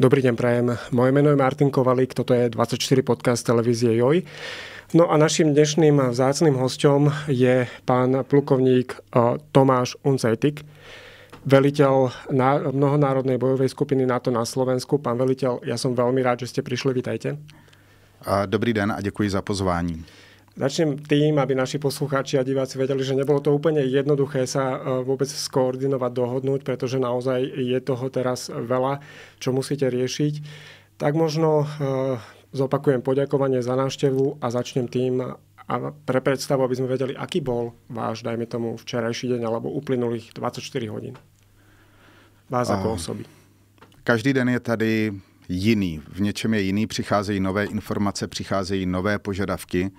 Dobrý deň, prajem. Moje meno je Martin Kovalík, toto je 24 podcast televízie JOJ. No a našim dnešným vzácným hostom je pán plukovník eh, Tomáš Uncetik, veliteľ mnohonárodnej bojovej skupiny NATO na Slovensku. Pán veliteľ, ja som veľmi rád, že ste prišli, vítajte. Dobrý den a děkuji za pozvání. Začnem tým, aby naši poslucháči a diváci vedeli, že nebolo to úplne jednoduché sa e, vôbec skoordinovať, dohodnúť, pretože naozaj je toho teraz veľa, čo musíte riešiť. Tak možno e, zopakujem poďakovanie za návštevu a začnem tým a pre predstavu, aby sme vedeli, aký bol váš, dajme tomu, včerajší deň alebo uplynulých 24 hodin. Vás a... ako ehm, osoby. Každý den je tady jiný, v něčem je jiný, přicházejí nové informace, přicházejí nové požadavky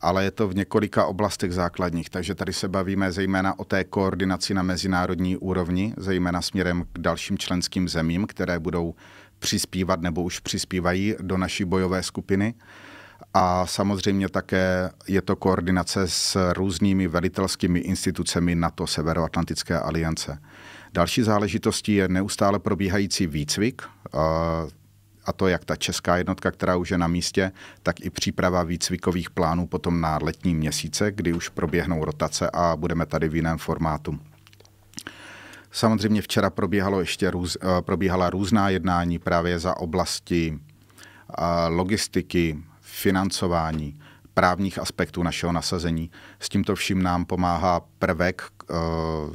ale je to v několika oblastech základních. Takže tady se bavíme zejména o té koordinaci na mezinárodní úrovni, zejména směrem k dalším členským zemím, které budou přispívat nebo už přispívají do naší bojové skupiny. A samozřejmě také je to koordinace s různými velitelskými institucemi NATO Severoatlantické aliance. Další záležitostí je neustále probíhající výcvik a to jak ta česká jednotka, která už je na místě, tak i příprava výcvikových plánů potom na letní měsíce, kdy už proběhnou rotace a budeme tady v jiném formátu. Samozřejmě včera probíhalo ještě růz, eh, probíhala různá jednání právě za oblasti eh, logistiky, financování, právních aspektů našeho nasazení. S tímto vším nám pomáhá prvek eh,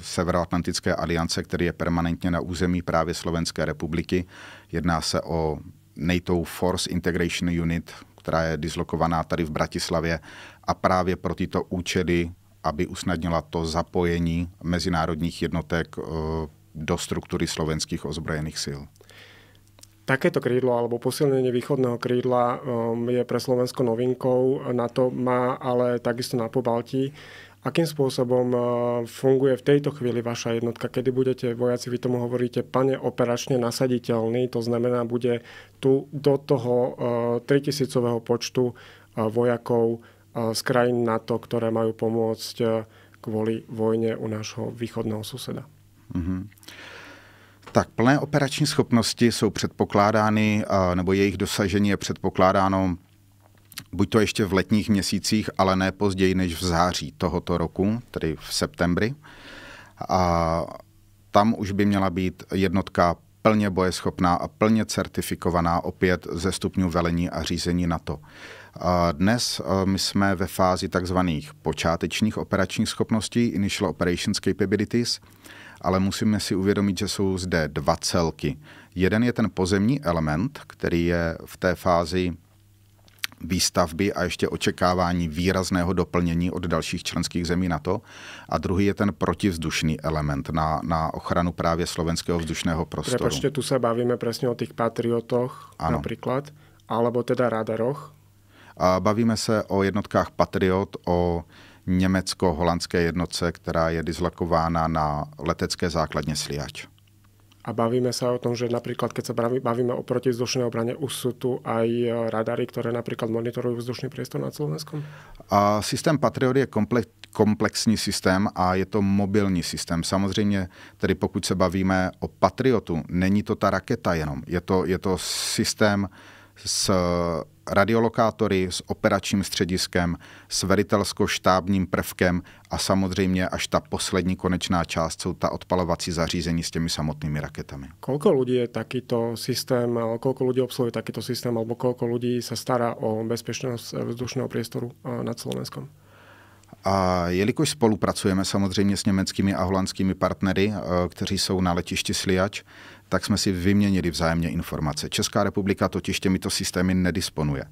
Severoatlantické aliance, který je permanentně na území právě Slovenské republiky. Jedná se o NATO Force Integration Unit, která je dislokovaná tady v Bratislavě a právě pro tyto účely, aby usnadnila to zapojení mezinárodních jednotek eh, do struktury slovenských ozbrojených sil. Takéto krídlo alebo posilnenie východného krídla eh, je pre Slovensko novinkou. Na to má ale takisto na Pobalti Akým spôsobom eh, funguje v tejto chvíli vaša jednotka, kedy budete vojaci, vy tomu hovoríte, pane operačne nasaditeľný, to znamená, bude tu do toho 3000 eh, počtu eh, vojakov z krajín NATO, ktoré majú pomôcť kvôli vojne u nášho východného suseda. Mm-hmm. Tak plné operační schopnosti jsou předpokládány, nebo jejich dosažení je předpokládáno buď to ještě v letních měsících, ale ne později než v září tohoto roku, tedy v septembri. A tam už by měla být jednotka plně bojeschopná a plně certifikovaná opět ze stupňů velení a řízení NATO. Dnes e, my jsme ve fázi takzvaných počátečních operačních schopností, Initial Operations Capabilities, ale musíme si uvědomit, že jsou zde dva celky. Jeden je ten pozemní element, který je v té fázi výstavby a ještě očekávání výrazného doplnění od dalších členských zemí NATO. A druhý je ten protivzdušný element na, na ochranu právě slovenského vzdušného prostoru. Prepočte, tu se bavíme přesně o těch patriotoch ano. například, alebo teda radaroch. A bavíme se o jednotkách Patriot, o německo-holandské jednotce, která je dislokována na letecké základně Sliač. A bavíme sa o tom, že napríklad, keď sa bavíme o protizdušnej obrane, už sú tu aj e, radary, ktoré napríklad monitorujú vzdušný priestor na Slovenskom? A systém Patriot je komplet, komplexní systém a je to mobilní systém. Samozřejmě, tedy pokud se bavíme o Patriotu, není to ta raketa jenom. Je to, je to systém s e, radiolokátory, s operačním střediskem, s veritelsko štábním prvkem a samozřejmě až ta poslední konečná část jsou ta odpalovací zařízení s těmi samotnými raketami. Kolko lidí je takýto systém, kolko lidí obsluhuje takýto systém, alebo kolko lidí se stará o bezpečnost vzdušného priestoru eh, nad Slovenskom? A jelikož spolupracujeme samozřejmě s německými a holandskými partnery, eh, kteří jsou na letišti Sliač, tak jsme si vyměnili vzájemně informace. Česká republika totiž těmito systémy nedisponuje,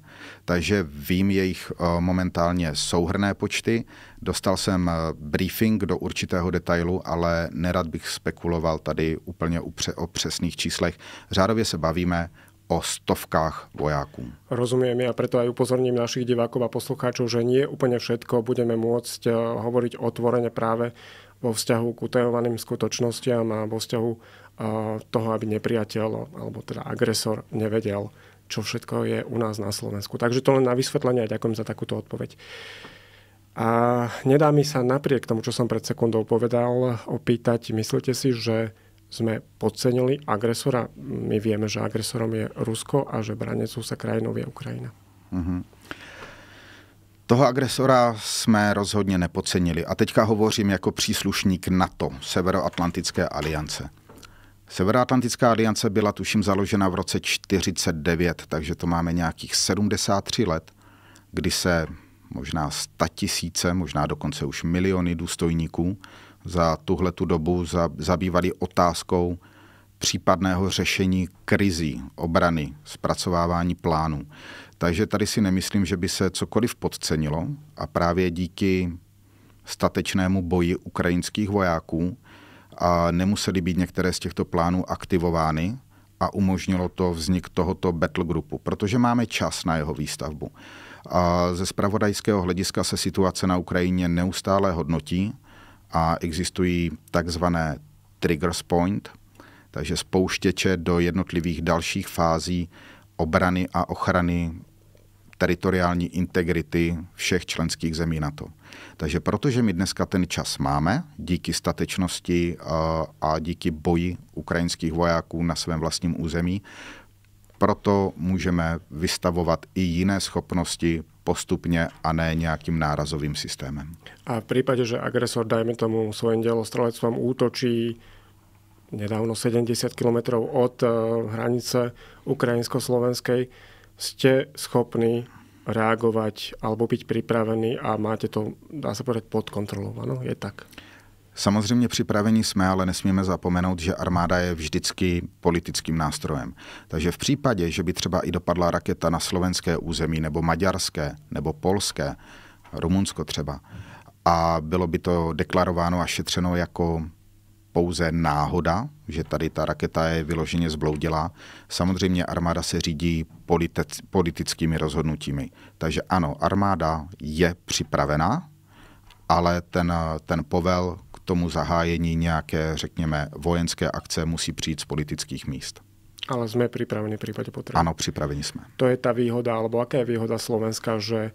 takže vím jejich eh, momentálně souhrné počty. Dostal jsem eh, briefing do určitého detailu, ale nerad bych spekuloval tady úplně o přesných číslech. Řádově se bavíme o stovkách vojáků. Rozumiem, ja preto aj upozorním našich divákov a poslucháčov, že nie úplne všetko budeme môcť eh, hovoriť otvorene práve vo vzťahu k utajovaným skutočnostiam a vo vzťahu eh, toho, aby nepriateľ alebo teda agresor nevedel, čo všetko je u nás na Slovensku. Takže to len na vysvetlenie a ďakujem za takúto odpoveď. A nedá mi sa napriek tomu, čo som pred sekundou povedal, opýtať, myslíte si, že sme podcenili agresora. My vieme, že agresorom je Rusko a že branecou sa krajinou je Ukrajina. Mm-hmm. Toho agresora jsme rozhodně nepocenili. A teďka hovořím jako příslušník NATO, Severoatlantické aliance. Severoatlantická aliance byla tuším založena v roce 49, takže to máme nějakých 73 let, kdy se možná tisíce, možná dokonce už miliony důstojníků za tuhle tu dobu zabývali otázkou případného řešení krizí, obrany, zpracovávání plánů. Takže tady si nemyslím, že by se cokoliv podcenilo a právě díky statečnému boji ukrajinských vojáků a nemuseli být některé z těchto plánů aktivovány a umožnilo to vznik tohoto battlegroupu, protože máme čas na jeho výstavbu. A ze spravodajského hlediska se situace na Ukrajině neustále hodnotí a existují takzvané triggers point, takže spouštěče do jednotlivých dalších fází obrany a ochrany teritoriální integrity všech členských zemí NATO. Takže protože my dneska ten čas máme, díky statečnosti eh, a díky boji ukrajinských vojáků na svém vlastním území, proto můžeme vystavovat i jiné schopnosti postupně a ne nějakým nárazovým systémem. A v případě, že agresor, dajme tomu svojím dělostrelectvom, útočí nedávno 70 km od eh, hranice ukrajinsko-slovenskej, jste schopný reagovat alebo být připravený a máte to, dá se povedať, pod kontrolou. Ano, je tak. Samozřejmě připraveni jsme, ale nesmíme zapomenout, že armáda je vždycky politickým nástrojem. Takže v případě, že by třeba i dopadla raketa na slovenské území, nebo maďarské, nebo polské, Rumunsko třeba, a bylo by to deklarováno a šetřeno jako pouze náhoda, že tady ta raketa je vyloženě zbloudila. Samozřejmě armáda se řídí politickými rozhodnutími. Takže ano, armáda je připravená, ale ten, ten povel tomu zahájení nějaké, řekněme, vojenské akce musí přijít z politických míst. Ale jsme připraveni v případě potřeby. Ano, připraveni jsme. To je ta výhoda, alebo jaká je výhoda Slovenska, že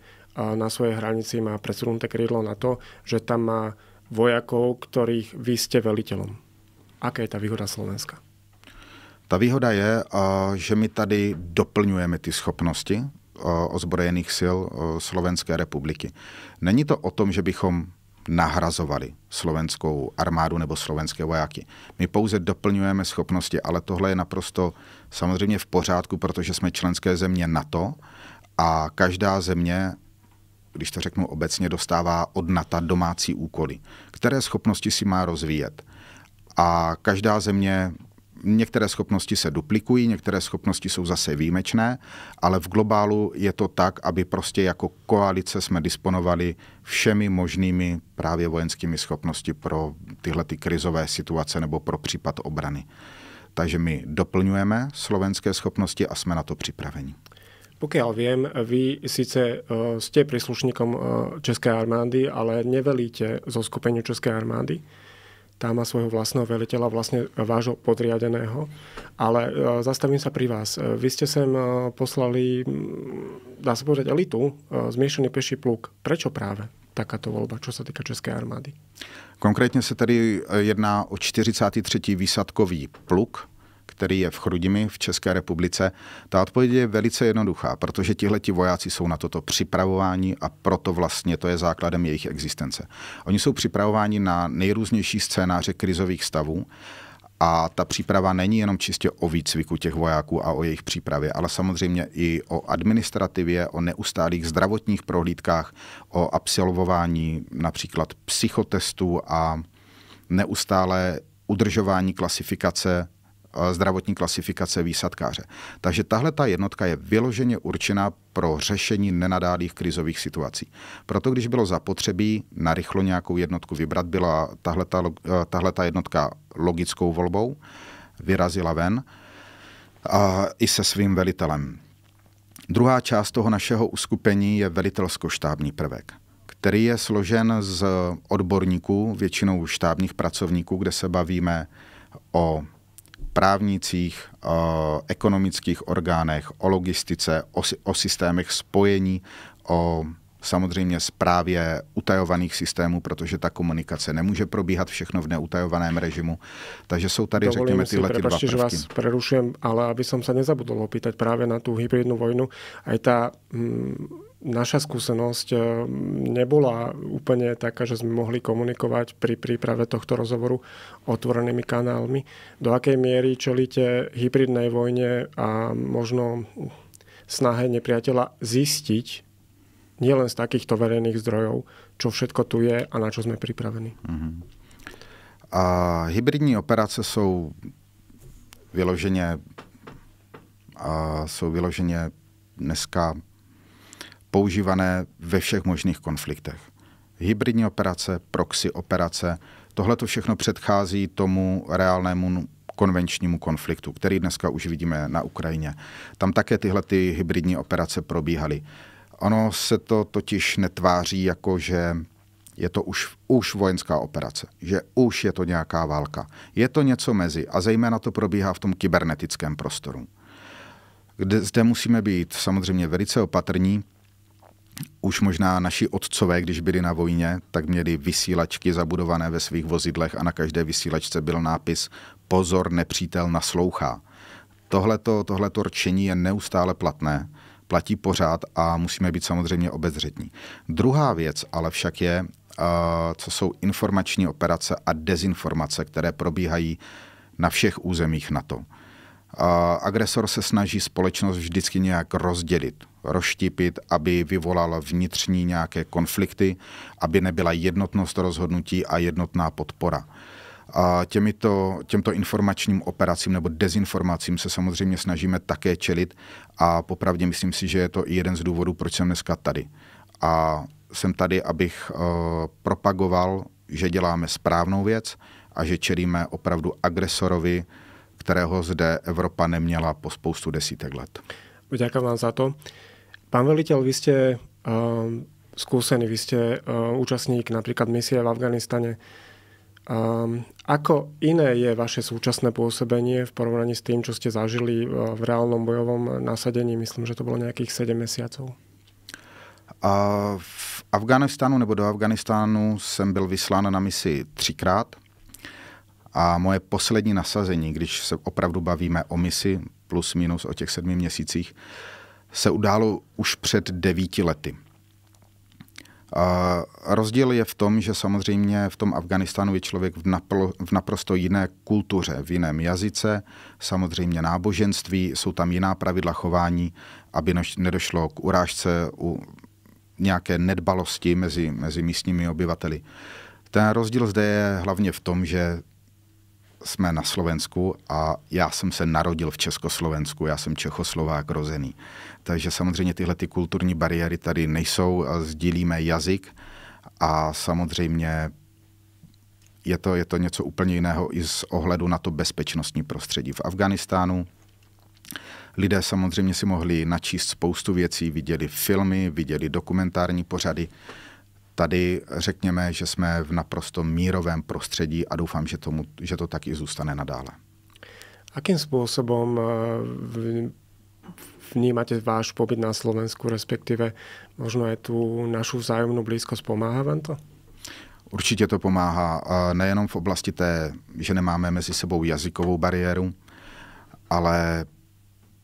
na svojej hranici má presunuté krídlo na to, že tam má vojakov, ktorých vy ste velitelom. Aká je ta výhoda Slovenska? Ta výhoda je, že my tady doplňujeme ty schopnosti ozbrojených sil Slovenské republiky. Není to o tom, že bychom nahrazovali slovenskou armádu nebo slovenské vojáky. My pouze doplňujeme schopnosti, ale tohle je naprosto samozřejmě v pořádku, protože jsme členské země NATO a každá země když to řeknu obecně, dostává od NATO domácí úkoly, které schopnosti si má rozvíjet. A každá země Některé schopnosti se duplikují, některé schopnosti jsou zase výjimečné, ale v globálu je to tak, aby prostě jako koalice jsme disponovali všemi možnými právě vojenskými schopnosti pro tyhle ty krizové situace nebo pro případ obrany. Takže my doplňujeme slovenské schopnosti a jsme na to připraveni. Pokiaľ viem, vy síce e, ste príslušníkom e, Českej armády, ale nevelíte zo skupeniu Českej armády tá má svojho vlastného veliteľa, vlastne vášho podriadeného. Ale e, zastavím sa pri vás. E, vy ste sem e, poslali, dá sa povedať, elitu, zmiešaný peší pluk. Prečo práve takáto volba, čo sa týka České armády? Konkrétně se tedy jedná o 43. výsadkový pluk, který je v Chrudimi v České republice? Ta odpověď je velice jednoduchá, protože tihleti vojáci jsou na toto připravování a proto vlastně to je základem jejich existence. Oni jsou připravováni na nejrůznější scénáře krizových stavů a ta příprava není jenom čistě o výcviku těch vojáků a o jejich přípravě, ale samozřejmě i o administrativě, o neustálých zdravotních prohlídkách, o absolvování například psychotestů a neustále udržování klasifikace Eh, zdravotní klasifikace výsadkáře. Takže tahle ta jednotka je vyloženě určená pro řešení nenadálých krizových situací. Proto když bylo zapotřebí narychlo nějakou jednotku vybrat, byla eh, tahle ta jednotka logickou volbou, vyrazila ven a i se svým velitelem. Druhá část toho našeho uskupení je velitelsko-štábní prvek který je složen z odborníků, většinou štábních pracovníků, kde se bavíme o o eh, ekonomických orgánech, o logistice, o, o systémech spojení, o samozřejmě zprávě utajovaných systémů, protože ta komunikace nemůže probíhat všechno v neutajovaném režimu. Takže jsou tady, Dovolím řekněme, tyhle ty dva prvky. vás prerušujem, ale aby som se nezabudl opýtať právě na tu hybridnú vojnu, aj ta mm, naša skúsenosť eh, nebola úplne taká, že sme mohli komunikovať pri príprave tohto rozhovoru otvorenými kanálmi. Do akej miery čelíte hybridnej vojne a možno snahe nepriateľa zistiť nielen z takýchto verejných zdrojov, čo všetko tu je a na čo sme pripravení. Mm-hmm. A hybridní operace jsou vyloženě, a jsou vyloženě dneska používané ve všech možných konfliktech. Hybridní operace, proxy operace, tohle to všechno předchází tomu reálnému konvenčnímu konfliktu, který dneska už vidíme na Ukrajině. Tam také tyhle ty hybridní operace probíhaly. Ono se to totiž netváří jako, že je to už, už vojenská operace, že už je to nějaká válka. Je to něco mezi a zejména to probíhá v tom kybernetickém prostoru. Kde, zde musíme být samozřejmě velice opatrní, už možná naši otcové, když byli na vojně, tak měli vysílačky zabudované ve svých vozidlech a na každé vysílačce byl nápis Pozor, nepřítel naslouchá. Tohleto, tohleto rčení je neustále platné, platí pořád a musíme být samozřejmě obezřetní. Druhá věc ale však je, eh, co jsou informační operace a dezinformace, které probíhají na všech územích NATO. Eh, agresor se snaží společnost vždycky nějak rozdělit rozštípit, aby vyvolal vnitřní nějaké konflikty, aby nebyla jednotnost rozhodnutí a jednotná podpora. A těmito, těmto informačním operacím nebo dezinformacím se samozřejmě snažíme také čelit a popravdě myslím si, že je to i jeden z důvodů, proč jsem dneska tady. A jsem tady, abych uh, propagoval, že děláme správnou věc a že čelíme opravdu agresorovi, kterého zde Evropa neměla po spoustu desítek let. Děkám vám za to. Pán veliteľ, vy ste uh, skúsený, vy ste uh, účastník napríklad misie v Afganistane. Um, ako iné je vaše súčasné pôsobenie v porovnaní s tým, čo ste zažili uh, v reálnom bojovom nasadení? Myslím, že to bylo nějakých 7 měsíců. A v Afganistánu nebo do Afganistánu jsem byl vyslán na misi třikrát a moje poslední nasazení, když se opravdu bavíme o misi, plus minus o těch sedmi měsících, se událo už před devíti lety. A rozdíl je v tom, že samozřejmě v tom Afganistánu je člověk v, napl, v naprosto jiné kultuře, v jiném jazyce, samozřejmě náboženství, jsou tam jiná pravidla chování, aby nož, nedošlo k urážce, u nějaké nedbalosti mezi, mezi místními obyvateli. Ten rozdíl zde je hlavně v tom, že jsme na Slovensku a já jsem se narodil v Československu, já jsem Čechoslovák rozený. Takže samozřejmě tyhle ty kulturní bariéry tady nejsou, sdílíme jazyk a samozřejmě je to, je to něco úplně jiného i z ohledu na to bezpečnostní prostředí. V Afganistánu lidé samozřejmě si mohli načíst spoustu věcí, viděli filmy, viděli dokumentární pořady, Tady řekněme, že jsme v naprosto mírovém prostředí a doufám, že, tomu, že to tak i zůstane nadále. Jakým způsobem eh, vnímáte váš pobyt na Slovensku, respektive možno je tu našu vzájemnou blízkost? Pomáhá vám to? Určitě to pomáhá eh, nejenom v oblasti té, že nemáme mezi sebou jazykovou bariéru, ale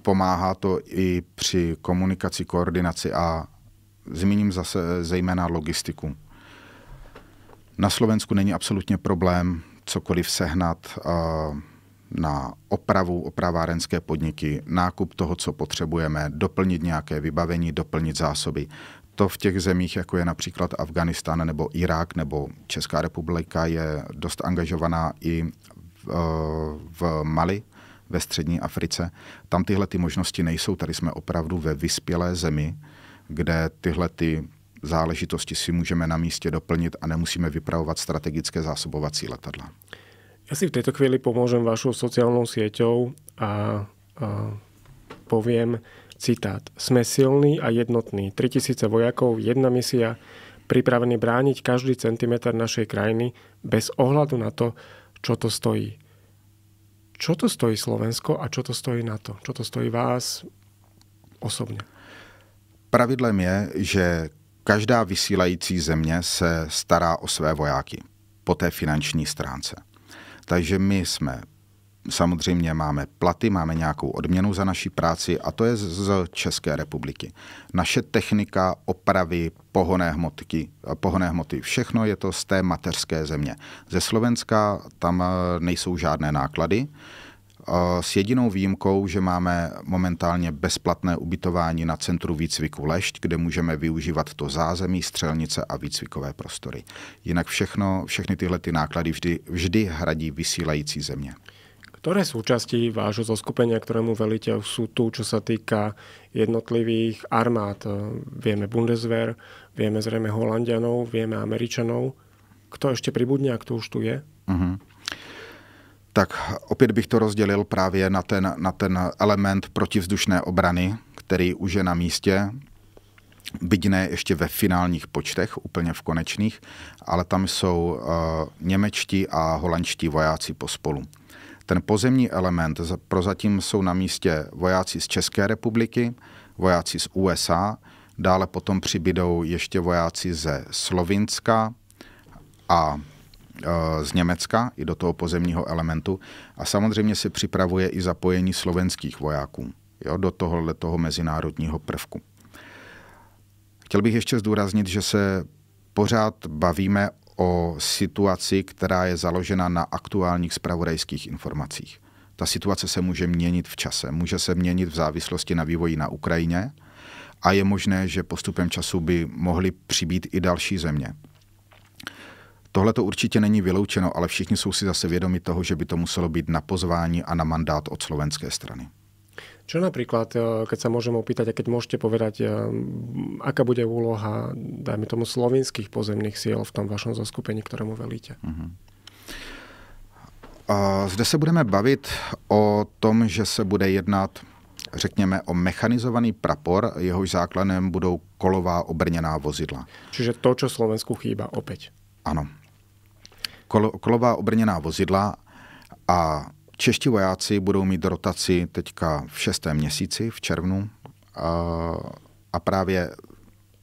pomáhá to i při komunikaci, koordinaci a Zmíním zase eh, zejména logistiku. Na Slovensku není absolutně problém cokoliv sehnat eh, na opravu, opravárenské podniky, nákup toho, co potřebujeme, doplnit nějaké vybavení, doplnit zásoby. To v těch zemích, jako je například Afganistán nebo Irák nebo Česká republika, je dost angažovaná i eh, v Mali, ve střední Africe. Tam tyhle ty možnosti nejsou, tady jsme opravdu ve vyspělé zemi, kde tyhle ty záležitosti si můžeme na místě doplnit a nemusíme vypravovat strategické zásobovací letadla. Já si v této chvíli pomůžem vašou sociálnou sieťou a, a poviem citát. "Jsme silní a jednotní. 3000 vojáků, jedna misia, připravený bránit každý centimetr našej krajiny bez ohledu na to, čo to stojí. Čo to stojí Slovensko a čo to stojí na to, Čo to stojí vás osobně? Pravidlem je, že každá vysílající země se stará o své vojáky po té finanční stránce. Takže my jsme samozřejmě máme platy, máme nějakou odměnu za naší práci a to je z České republiky. Naše technika, opravy, pohonné hmoty, pohoné hmoty, všechno je to z té mateřské země. Ze Slovenska tam eh, nejsou žádné náklady. S jedinou výjimkou, že máme momentálně bezplatné ubytování na Centru výcviku Lešť, kde můžeme využívat to zázemí, střelnice a výcvikové prostory. Jinak všechno, všechny tyhle ty náklady vždy, vždy hradí vysílající země. Které součástí vášho zoskupenia, kterému velíte, jsou tu, co se týká jednotlivých armád? víme Bundeswehr, víme zřejmě Holandianou, víme Američanou, Kto ještě přibudně, a to už tu je? Uh-huh tak opět bych to rozdělil právě na ten, na ten element protivzdušné obrany, který už je na místě, byť ne ještě ve finálních počtech, úplně v konečných, ale tam jsou uh, němečtí a holandští vojáci pospolu. Ten pozemní element, prozatím jsou na místě vojáci z České republiky, vojáci z USA, dále potom přibydou ještě vojáci ze Slovinska a Eh, z Německa i do toho pozemního elementu a samozřejmě se připravuje i zapojení slovenských vojáků jo, do tohohle toho mezinárodního prvku. Chtěl bych ještě zdůraznit, že se pořád bavíme o situaci, která je založena na aktuálních spravodajských informacích. Ta situace se může měnit v čase, může se měnit v závislosti na vývoji na Ukrajině a je možné, že postupem času by mohly přibýt i další země. Tohle to určitě není vyloučeno, ale všichni jsou si zase vědomi toho, že by to muselo být na pozvání a na mandát od slovenské strany. Čo napríklad, eh, keď sa môžem opýtať, a keď môžete povedať, eh, aká bude úloha, dajme tomu, slovinských pozemných síl v tom vašem zaskupení, ktorému velíte? Uh-huh. Zde se budeme bavit o tom, že se bude jednat, řekněme, o mechanizovaný prapor, jehož základem budou kolová obrněná vozidla. Čiže to, co Slovensku chýba opět. Ano kolová obrněná vozidla a čeští vojáci budou mít rotaci teďka v šestém měsíci, v červnu a, a právě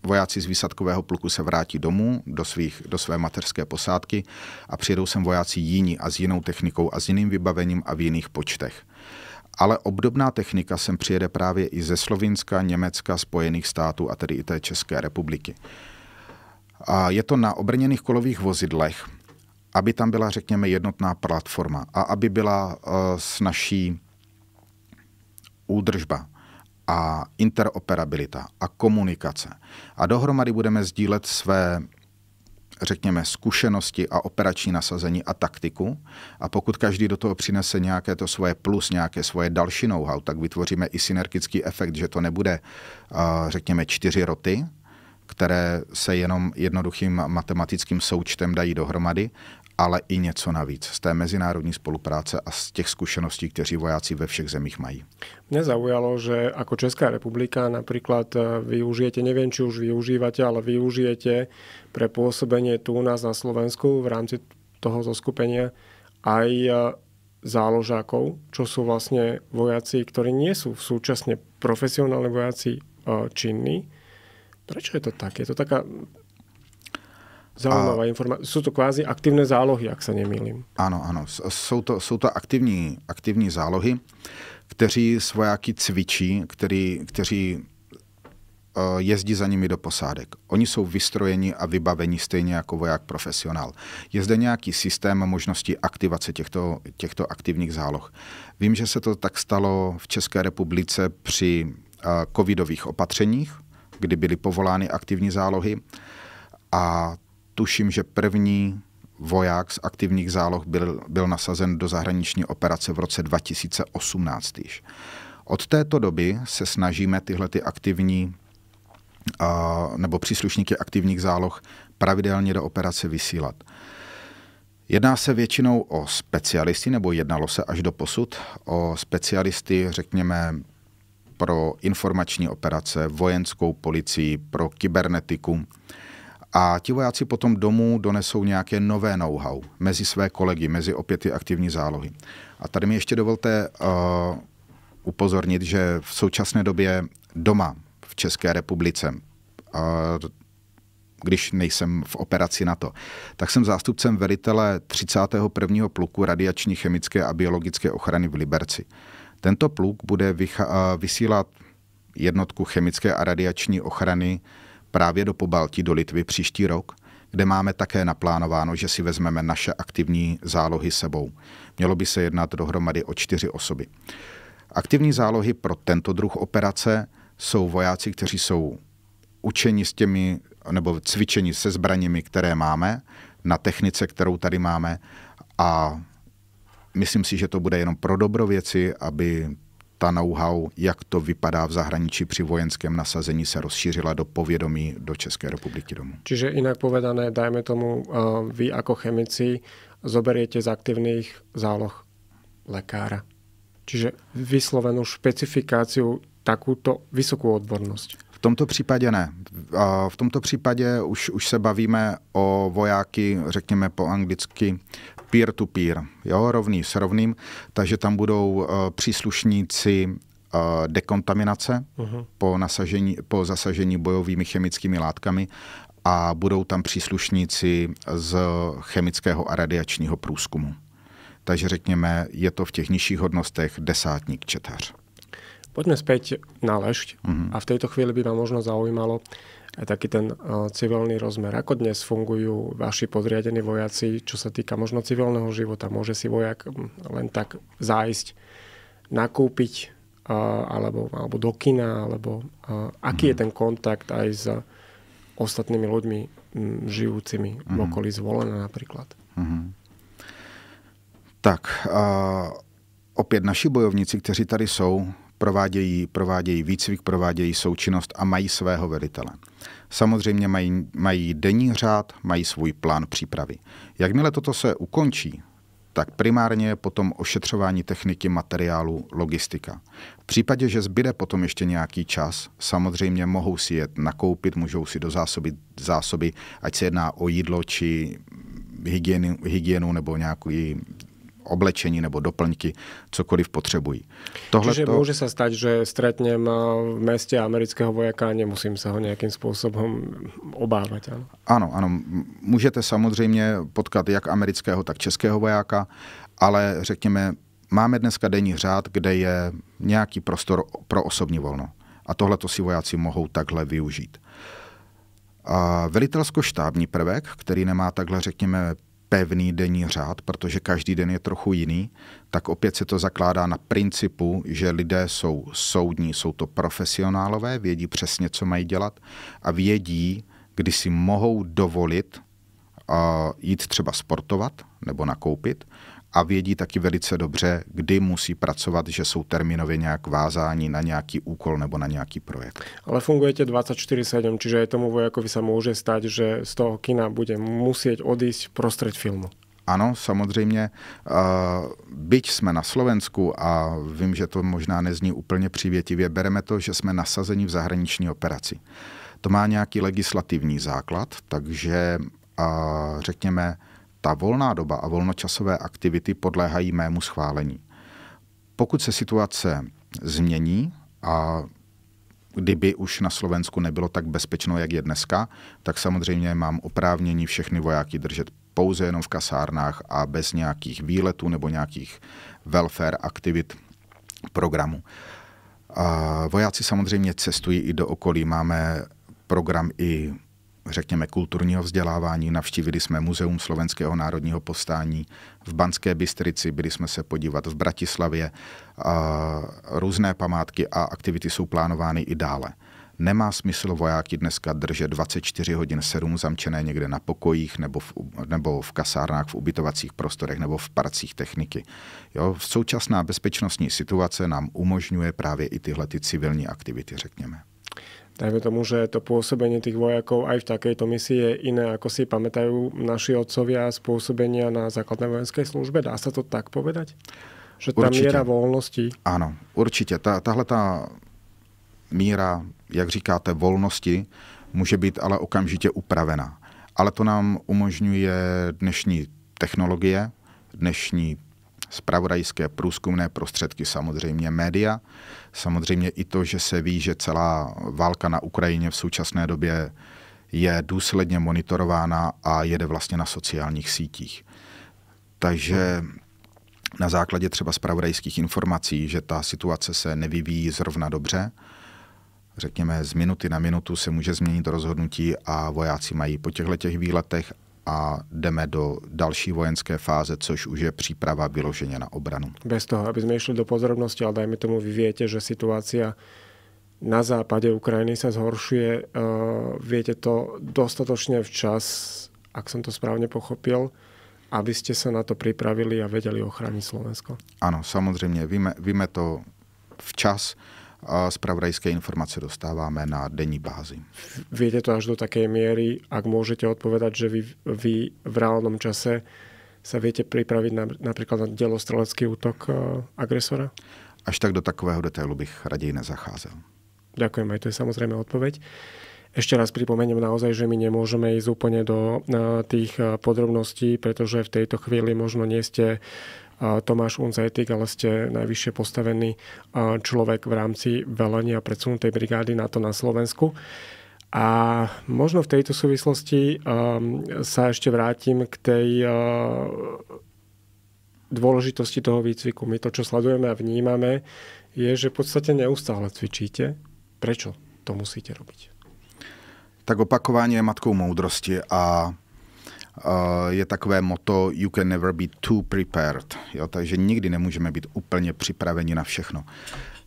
vojáci z výsadkového pluku se vrátí domů do, svých, do své mateřské posádky a přijedou sem vojáci jiní a s jinou technikou a s jiným vybavením a v jiných počtech. Ale obdobná technika sem přijede právě i ze Slovinska, Německa, Spojených států a tedy i té České republiky. A je to na obrněných kolových vozidlech aby tam byla, řekněme, jednotná platforma a aby byla uh, snažší údržba a interoperabilita a komunikace. A dohromady budeme sdílet své řekněme, zkušenosti a operační nasazení a taktiku. A pokud každý do toho přinese nějaké to svoje plus, nějaké svoje další know-how, tak vytvoříme i synergický efekt, že to nebude, eh, řekněme, čtyři roty, které se jenom jednoduchým matematickým součtem dají dohromady, ale i něco navíc z té mezinárodní spolupráce a z těch zkušeností, kteří vojáci ve všech zemích mají. Mě zaujalo, že jako Česká republika například e, využijete, nevím, či už využíváte, ale využijete pre působení tu u nás na Slovensku v rámci toho zoskupenia aj e, záložákov, čo jsou vlastně vojáci, kteří nie v současně profesionální vojáci e, činní. Proč je to tak? Je to taká Zaujímavá informace. Jsou to kvázi aktivné zálohy, jak se nemýlím. Ano, ano. Jsou to, jsou to aktivní, aktivní zálohy, kteří svojáky cvičí, který, kteří eh, jezdí za nimi do posádek. Oni jsou vystrojeni a vybaveni stejně jako voják profesionál. Je zde nějaký systém možnosti aktivace těchto, těchto aktivních záloh. Vím, že se to tak stalo v České republice při eh, covidových opatřeních, kdy byly povolány aktivní zálohy a tuším, že první voják z aktivních záloh byl, byl nasazen do zahraniční operace v roce 2018 již. Od této doby se snažíme tyhle ty aktivní a, nebo příslušníky aktivních záloh pravidelně do operace vysílat. Jedná se většinou o specialisty, nebo jednalo se až do posud o specialisty, řekněme, pro informační operace, vojenskou policii, pro kybernetiku. A ti vojáci potom domů donesou nějaké nové know-how mezi své kolegy, mezi opět ty aktivní zálohy. A tady mi ještě dovolte uh, upozornit, že v současné době doma v České republice, uh, když nejsem v operaci NATO, tak jsem zástupcem velitele 31. pluku radiační, chemické a biologické ochrany v Liberci. Tento pluk bude uh, vysílat jednotku chemické a radiační ochrany právě do Pobalti, do Litvy příští rok, kde máme také naplánováno, že si vezmeme naše aktivní zálohy sebou. Mělo by se jednat dohromady o čtyři osoby. Aktivní zálohy pro tento druh operace jsou vojáci, kteří jsou učeni s těmi, nebo cvičeni se zbraněmi, které máme, na technice, kterou tady máme a myslím si, že to bude jenom pro dobro věci, aby ta know-how, jak to vypadá v zahraničí při vojenském nasazení, se rozšířila do povědomí do České republiky domů. Čiže jinak povedané, dajme tomu, eh, vy jako chemici zoberiete z aktivních záloh lekára. Čiže vyslovenou špecifikáciu takúto vysokou odbornost. V tomto případě ne. V tomto případě už, už se bavíme o vojáky, řekněme po anglicky, peer-to-peer, jo, rovný s rovným, takže tam budou eh, příslušníci eh, dekontaminace uh-huh. po, nasažení, po zasažení bojovými chemickými látkami a budou tam příslušníci z chemického a radiačního průzkumu. Takže řekněme, je to v těch nižších hodnostech desátník četař. Poďme späť na lešť. Uh-huh. A v tejto chvíli by ma možno zaujímalo, aj taký ten eh, civilný rozmer. Ako dnes fungujú vaši podriadení vojaci, čo sa týka možno civilného života? Môže si vojak hm, len tak zájsť, nakúpiť eh, alebo, alebo do kina, alebo eh, aký je mhm. ten kontakt aj s ostatnými ľuďmi hm, žijúcimi v mhm. okolí zvolené napríklad? Mhm. Tak, a opět naši bojovníci, kteří tady jsou, provádějí, provádějí výcvik, provádějí součinnost a mají svého velitele. Samozřejmě mají, mají denní řád, mají svůj plán přípravy. Jakmile toto se ukončí, tak primárně je potom ošetřování techniky, materiálu, logistika. V případě, že zbyde potom ještě nějaký čas, samozřejmě mohou si je nakoupit, můžou si dozásobit zásoby, ať se jedná o jídlo či hygienu, hygienu nebo nějaký oblečení nebo doplňky, cokoliv potřebují. Tohle Čiže může se stát, že stretněm eh, v městě amerického vojáka a nemusím se ho nějakým způsobem obávat. Ano? ano, ano. Můžete samozřejmě potkat jak amerického, tak českého vojáka, ale řekněme, máme dneska denní řád, kde je nějaký prostor pro osobní volno. A tohle to si vojáci mohou takhle využít. A velitelsko-štábní prvek, který nemá takhle, řekněme, pevný denní řád, protože každý den je trochu jiný, tak opět se to zakládá na principu, že lidé jsou soudní, jsou to profesionálové, vědí přesně, co mají dělat a vědí, kdy si mohou dovolit uh, jít třeba sportovat nebo nakoupit a vědí taky velice dobře, kdy musí pracovat, že jsou terminově nějak vázáni na nějaký úkol nebo na nějaký projekt. Ale fungujete 24-7, čiže je tomu vojakovi se může stát, že z toho kina bude muset odísť prostřed filmu. Ano, samozřejmě. Eh, byť jsme na Slovensku a vím, že to možná nezní úplně přívětivě. bereme to, že jsme nasazeni v zahraniční operaci. To má nějaký legislativní základ, takže eh, řekněme, ta volná doba a volnočasové aktivity podléhají mému schválení. Pokud se situace změní a kdyby už na Slovensku nebylo tak bezpečno, jak je dneska, tak samozřejmě mám oprávnění všechny vojáky držet pouze jenom v kasárnách a bez nějakých výletů nebo nějakých welfare aktivit programu. A vojáci samozřejmě cestují i do okolí. Máme program i řekněme, kulturního vzdělávání. Navštívili jsme Muzeum slovenského národního povstání v Banské Bystrici, byli jsme se podívat v Bratislavě. A různé památky a aktivity jsou plánovány i dále. Nemá smysl vojáky dneska držet 24 hodin 7 zamčené někde na pokojích nebo v, nebo v kasárnách, v ubytovacích prostorech nebo v parcích techniky. Jo, současná bezpečnostní situace nám umožňuje právě i tyhle ty civilní aktivity, řekněme dajme tomu, že to pôsobenie tých vojakov aj v takejto misii je iné, ako si pamätajú naši otcovia z pôsobenia na základnej vojenskej službe. Dá sa to tak povedať? Že ta určitě. míra volnosti... Ano, určitě. Ta, tahle ta míra, jak říkáte, volnosti může být ale okamžitě upravená. Ale to nám umožňuje dnešní technologie, dnešní spravodajské průzkumné prostředky, samozřejmě média, samozřejmě i to, že se ví, že celá válka na Ukrajině v současné době je důsledně monitorována a jede vlastně na sociálních sítích. Takže na základě třeba spravodajských informací, že ta situace se nevyvíjí zrovna dobře, řekněme z minuty na minutu se může změnit rozhodnutí a vojáci mají po těchto výletech a jdeme do další vojenské fáze, což už je příprava vyloženě na obranu. Bez toho, aby jsme išli do pozornosti, ale dajme tomu, vy viete, že situace na západě Ukrajiny se zhoršuje. Uh, to dostatočně včas, ak jsem to správně pochopil, abyste se na to připravili a věděli ochránit Slovensko. Ano, samozřejmě, víme, víme to včas a spravodajské informace dostáváme na denní bázi. Víte to až do také míry, ak můžete odpovědět, že vy, vy v reálnom čase se víte připravit na, například na dělostrelecký útok e, agresora? Až tak do takového detailu bych raději nezacházel. Ďakujem, aj to je samozřejmě odpověď. Ešte raz pripomeniem naozaj, že my nemôžeme ísť úplne do e, tých e, podrobností, pretože v tejto chvíli možno nie ste Tomáš Unzajtik, ale ste najvyššie postavený človek v rámci velenia predsunutej brigády NATO na Slovensku. A možno v tejto súvislosti um, sa ešte vrátim k tej uh, dôležitosti toho výcviku. My to, čo sledujeme a vnímame, je, že v podstate neustále cvičíte. Prečo to musíte robiť? Tak opakování je matkou moudrosti a Eh, je takové moto You can never be too prepared, jo? takže nikdy nemůžeme být úplně připraveni na všechno.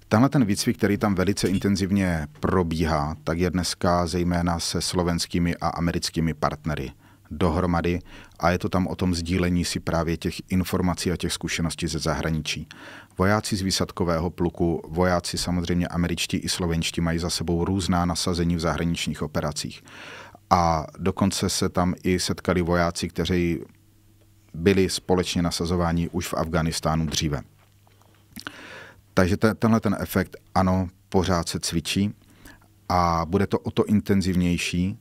Tenhle ten výcvik, který tam velice intenzivně probíhá, tak je dneska zejména se slovenskými a americkými partnery dohromady a je to tam o tom sdílení si právě těch informací a těch zkušeností ze zahraničí. Vojáci z výsadkového pluku, vojáci samozřejmě američtí i slovenští mají za sebou různá nasazení v zahraničních operacích a dokonce se tam i setkali vojáci, kteří byli společně nasazováni už v Afganistánu dříve. Takže ten tenhle ten efekt, ano, pořád se cvičí a bude to o to intenzivnější,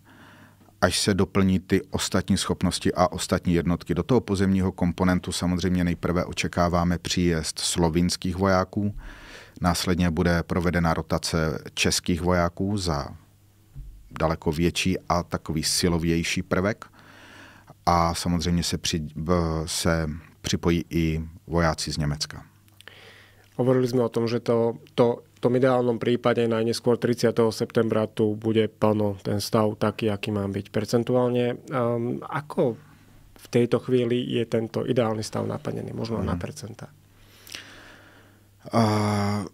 až se doplní ty ostatní schopnosti a ostatní jednotky. Do toho pozemního komponentu samozřejmě nejprve očekáváme příjezd slovinských vojáků, následně bude provedena rotace českých vojáků za daleko větší a takový silovější prvek. A samozřejmě se, při, se připojí i vojáci z Německa. Hovorili jsme o tom, že to, to v tom ideálnom prípade najneskôr 30. septembra tu bude plno ten stav taký, aký má byť percentuálne. Um, ako v tejto chvíli je tento ideálny stav naplnený? Možno mm. na mhm. percenta? Uh,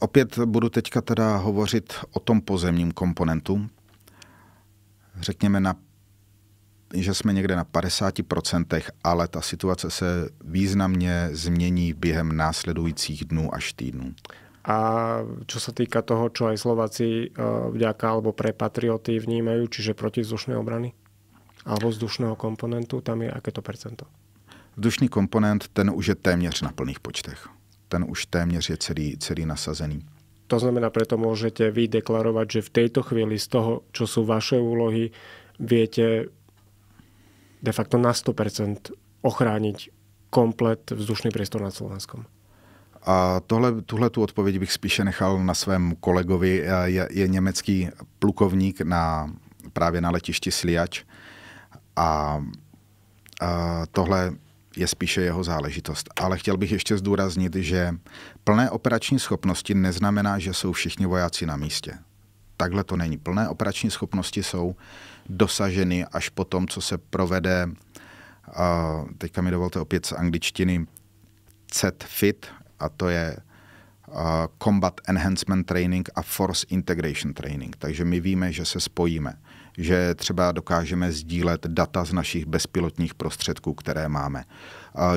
Opět budu teďka teda hovořit o tom pozemním komponentu. Řekněme, na, že jsme někde na 50%, ale ta situace se významně změní během následujících dnů až týdnů. A co se týká toho, co aj Slováci eh, vďaka alebo pre patrioty vnímají, čiže proti vzdušné obrany alebo vzdušného komponentu, tam je aké to percento? Vzdušný komponent, ten už je téměř na plných počtech ten už téměř je celý, celý nasazený. To znamená, preto můžete vy deklarovat, že v této chvíli z toho, co jsou vaše úlohy, viete de facto na 100% ochránit komplet vzdušný priestor na Slovenskom. A tohle, tuhle tu odpověď bych spíše nechal na svém kolegovi. E, je, je německý plukovník na, právě na letišti Sliač. A, a tohle je spíše jeho záležitost. Ale chtěl bych ještě zdůraznit, že plné operační schopnosti neznamená, že jsou všichni vojáci na místě. Takhle to není. Plné operační schopnosti jsou dosaženy až po tom, co se provede, uh, teďka mi dovolte opět z angličtiny, fit a to je Combat Enhancement Training a Force Integration Training. Takže my víme, že se spojíme že třeba dokážeme sdílet data z našich bezpilotních prostředků, které máme,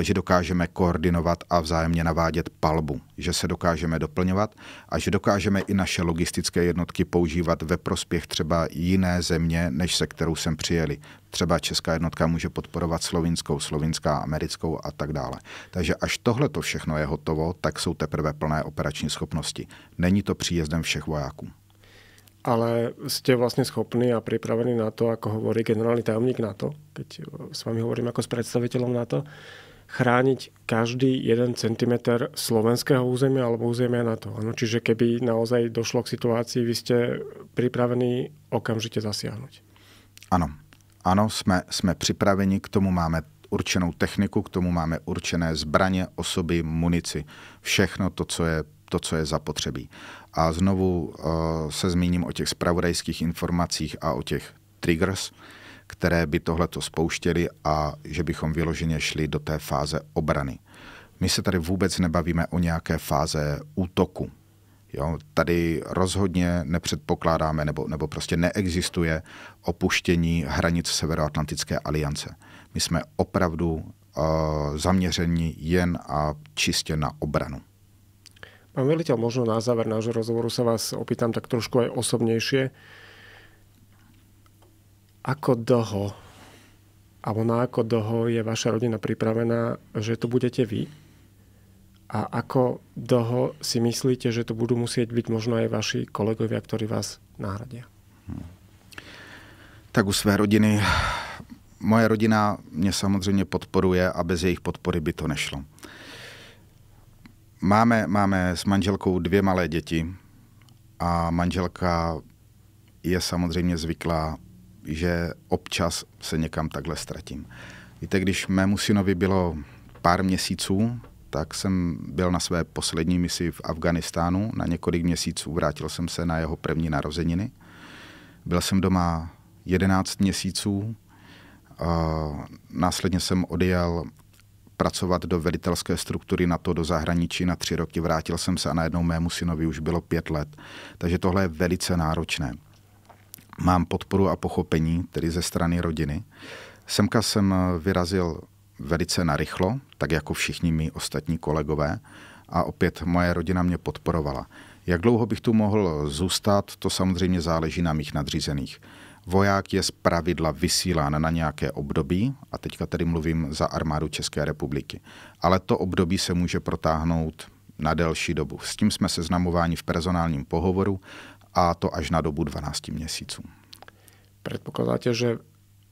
že dokážeme koordinovat a vzájemně navádět palbu, že se dokážeme doplňovat a že dokážeme i naše logistické jednotky používat ve prospěch třeba jiné země, než se kterou sem přijeli. Třeba česká jednotka může podporovat slovinskou, slovinská americkou a tak dále. Takže až tohle to všechno je hotovo, tak jsou teprve plné operační schopnosti. Není to příjezdem všech vojáků ale ste vlastne schopní a pripravení na to, ako hovorí generálny tajomník NATO, keď s vami hovorím ako s predstaviteľom NATO, chrániť každý jeden centimetr slovenského územia alebo územia NATO. Ano, čiže keby naozaj došlo k situaci, vy jste pripravení okamžitě zasáhnout. Ano, ano, jsme, jsme připraveni, k tomu máme určenou techniku, k tomu máme určené zbraně, osoby, munici, všechno to, co je, to, co je zapotřebí. A znovu eh, se zmíním o těch spravodajských informacích a o těch triggers, které by tohle to spouštěly a že bychom vyloženě šli do té fáze obrany. My se tady vůbec nebavíme o nějaké fáze útoku. Jo, tady rozhodně nepředpokládáme nebo, nebo prostě neexistuje opuštění hranic Severoatlantické aliance. My jsme opravdu uh, eh, zaměřeni jen a čistě na obranu. Pán veliteľ, možno na záver nášho rozhovoru sa vás opýtam tak trošku aj osobnejšie. Ako dlho alebo na ako dlho je vaša rodina pripravená, že to budete vy? A ako dlho si myslíte, že to budú musieť byť možno aj vaši kolegovia, ktorí vás náhradia? Tak u své rodiny, moje rodina mě samozřejmě podporuje a bez jejich podpory by to nešlo. Máme, máme s manželkou dvě malé děti a manželka je samozřejmě zvyklá, že občas se někam takhle ztratím. Víte, když mému synovi bylo pár měsíců, tak jsem byl na své poslední misi v Afganistánu na několik měsíců. Vrátil jsem se na jeho první narozeniny. Byl jsem doma 11 měsíců. Následně jsem odjel pracovat do velitelské struktury na to do zahraničí na tři roky. Vrátil jsem se a najednou mému synovi už bylo pět let. Takže tohle je velice náročné. Mám podporu a pochopení, tedy ze strany rodiny. Semka jsem vyrazil velice narychlo, tak jako všichni mý ostatní kolegové. A opět moje rodina mě podporovala. Jak dlouho bych tu mohl zůstat, to samozřejmě záleží na mých nadřízených. Voják je z pravidla vysílán na nějaké období, a teďka tedy mluvím za armádu České republiky. Ale to období se může protáhnout na delší dobu. S tím jsme seznamováni v personálním pohovoru a to až na dobu 12 měsíců. Předpokládáte, že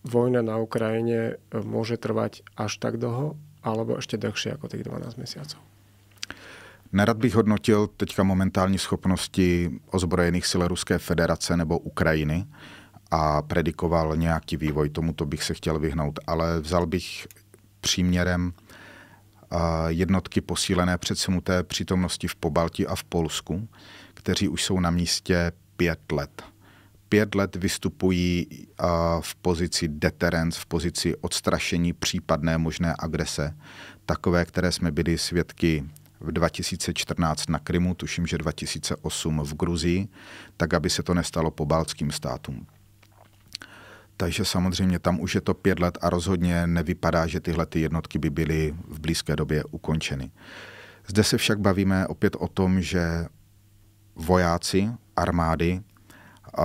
vojna na Ukrajině e, může trvat až tak dlouho, alebo ještě delší jako těch 12 měsíců? Nerad bych hodnotil teďka momentální schopnosti ozbrojených sil Ruské federace nebo Ukrajiny a predikoval nějaký vývoj, tomuto bych se chtěl vyhnout, ale vzal bych příměrem eh, jednotky posílené předsunuté přítomnosti v Pobalti a v Polsku, kteří už jsou na místě pět let. Pět let vystupují eh, v pozici deterence, v pozici odstrašení případné možné agrese, takové, které jsme byli svědky v 2014 na Krymu, tuším, že 2008 v Gruzii, tak aby se to nestalo po baltským státům. Takže samozřejmě tam už je to pět let a rozhodně nevypadá, že tyhle ty jednotky by byly v blízké době ukončeny. Zde se však bavíme opět o tom, že vojáci armády uh,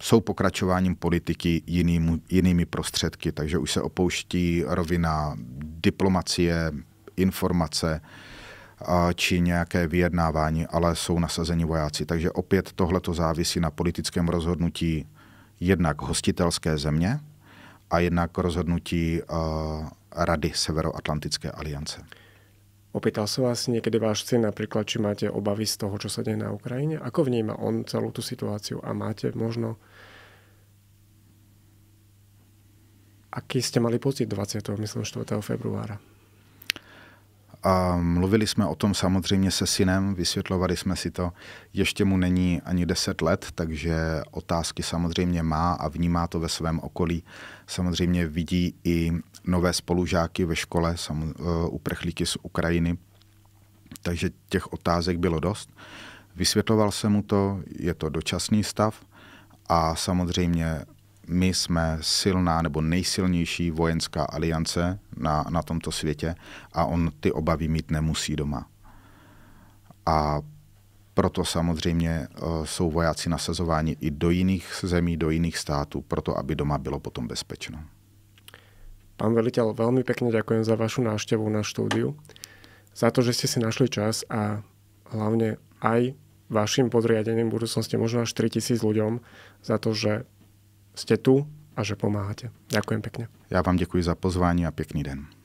jsou pokračováním politiky jiným, jinými prostředky, takže už se opouští rovina diplomacie, informace či nějaké vyjednávání, ale jsou nasazeni vojáci. Takže opět tohle to závisí na politickém rozhodnutí jednak hostitelské země a jednak rozhodnutí eh, Rady Severoatlantické aliance. Opýtal se vás někdy váš syn například, či máte obavy z toho, co se děje na Ukrajině? Ako vníma on celou tu situaci a máte možno... Aký jste mali pocit 20. myslím 4. februára? a mluvili jsme o tom samozřejmě se synem, vysvětlovali jsme si to. Ještě mu není ani 10 let, takže otázky samozřejmě má a vnímá to ve svém okolí. Samozřejmě vidí i nové spolužáky ve škole, eh, uprchlíky z Ukrajiny, takže těch otázek bylo dost. Vysvětloval jsem mu to, je to dočasný stav a samozřejmě my jsme silná nebo nejsilnější vojenská aliance na, na tomto světě a on ty obavy mít nemusí doma. A proto samozřejmě eh, jsou vojáci nasazováni i do jiných zemí, do jiných států, proto aby doma bylo potom bezpečno. Pán velitel velmi pekne děkuji za vašu návštěvu na studiu, za to, že jste si našli čas a hlavně aj vašim podriadením v budúcnosti možno až 3000 lidem za to, že ste tu a že pomáhate. Ďakujem pekne. Ja vám děkuji za pozvání a pěkný den.